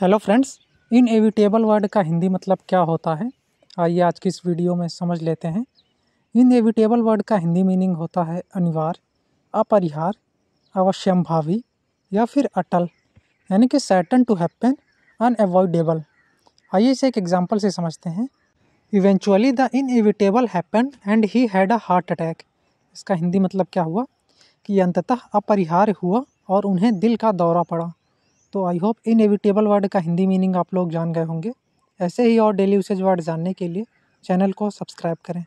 hello friends inevitable word का हिंदी मतलब क्या होता है आइए आज की इस वीडियो में समझ लेते हैं इनएविटेबल वर्ड का हिंदी मीनिंग होता है अनिवार्य अपरिहार भावी या फिर अटल यानी कि सैटन टू हैपन अनएवॉइडेबल आइए इसे एक एग्जाम्पल से समझते हैं eventually the evitable happen and he had a heart attack इसका हिंदी मतलब क्या हुआ कि अंततः अपरिहार्य हुआ और उन्हें दिल का दौरा पड़ा तो I hope inevitable word का हिंदी मीनिंग आप लोग जान गए होंगे ऐसे ही और डेली यूसेज वर्ड जानने के लिए चैनल को सब्सक्राइब करें